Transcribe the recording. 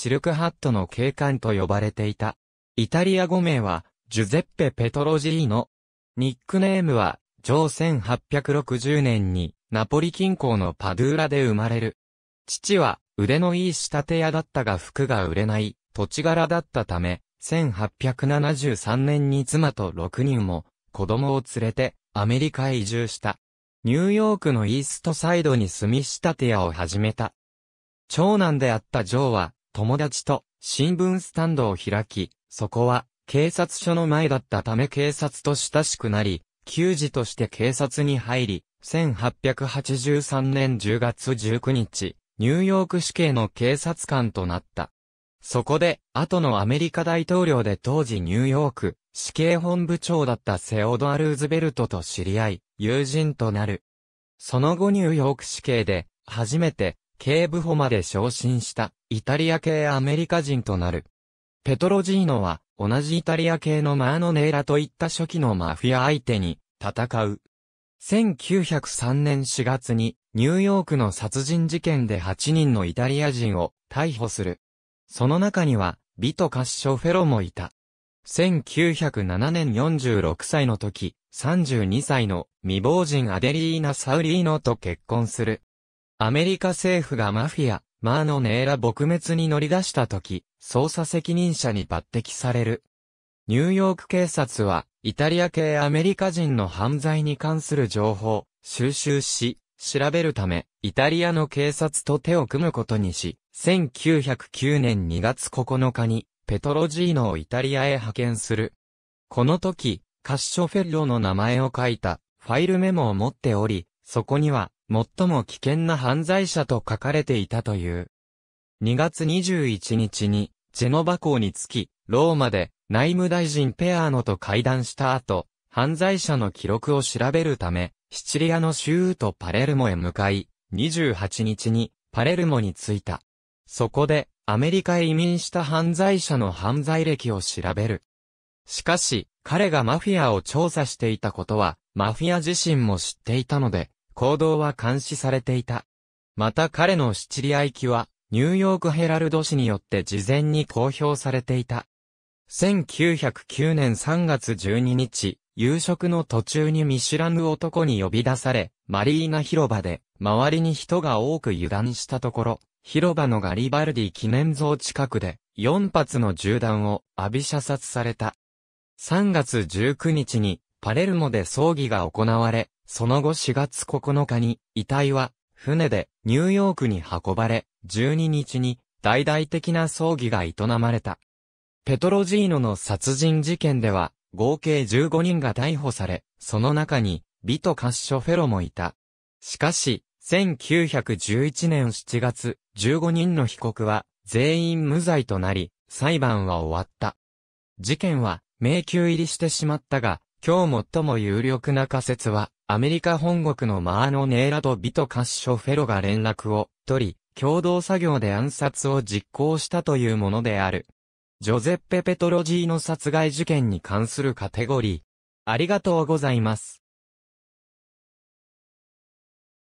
シルクハットの警官と呼ばれていた。イタリア語名は、ジュゼッペ・ペトロジーノ。ニックネームは、ジョー1860年に、ナポリ近郊のパドゥーラで生まれる。父は、腕のいい仕立て屋だったが服が売れない、土地柄だったため、1873年に妻と6人も、子供を連れて、アメリカへ移住した。ニューヨークのイーストサイドに住み仕立て屋を始めた。長男であったジョーは、友達と新聞スタンドを開き、そこは警察署の前だったため警察と親しくなり、給仕として警察に入り、1883年10月19日、ニューヨーク市警の警察官となった。そこで、後のアメリカ大統領で当時ニューヨーク、死刑本部長だったセオドア・ルーズベルトと知り合い、友人となる。その後ニューヨーク死刑で、初めて、警部補まで昇進した。イタリア系アメリカ人となる。ペトロジーノは、同じイタリア系のマーノネーラといった初期のマフィア相手に、戦う。1903年4月に、ニューヨークの殺人事件で8人のイタリア人を逮捕する。その中には、ビト・カッショフェロもいた。1907年46歳の時、32歳の未亡人アデリーナ・サウリーノと結婚する。アメリカ政府がマフィア、マーのネーラ撲滅に乗り出した時、捜査責任者に抜擢される。ニューヨーク警察は、イタリア系アメリカ人の犯罪に関する情報、収集し、調べるため、イタリアの警察と手を組むことにし、1909年2月9日に、ペトロジーノをイタリアへ派遣する。この時、カッショフェッロの名前を書いたファイルメモを持っており、そこには最も危険な犯罪者と書かれていたという。2月21日に、ジェノバ港に着き、ローマで内務大臣ペアーノと会談した後、犯罪者の記録を調べるため、シチリアの州都パレルモへ向かい、28日にパレルモに着いた。そこで、アメリカへ移民した犯罪者の犯罪歴を調べる。しかし、彼がマフィアを調査していたことは、マフィア自身も知っていたので、行動は監視されていた。また彼のシチリア行きは、ニューヨークヘラルド紙によって事前に公表されていた。1909年3月12日、夕食の途中に見知らぬ男に呼び出され、マリーナ広場で、周りに人が多く油断したところ、広場のガリバルディ記念像近くで、4発の銃弾を浴び射殺された。3月19日に、パレルモで葬儀が行われ、その後4月9日に遺体は船でニューヨークに運ばれ、12日に大々的な葬儀が営まれた。ペトロジーノの殺人事件では合計15人が逮捕され、その中にビト・カッショフェロもいた。しかし、1911年7月、15人の被告は全員無罪となり、裁判は終わった。事件は迷宮入りしてしまったが、今日最も有力な仮説は、アメリカ本国のマーノ・ネーラとビト・カッショ・フェロが連絡を取り、共同作業で暗殺を実行したというものである。ジョゼッペ・ペトロジーの殺害事件に関するカテゴリー。ありがとうございます。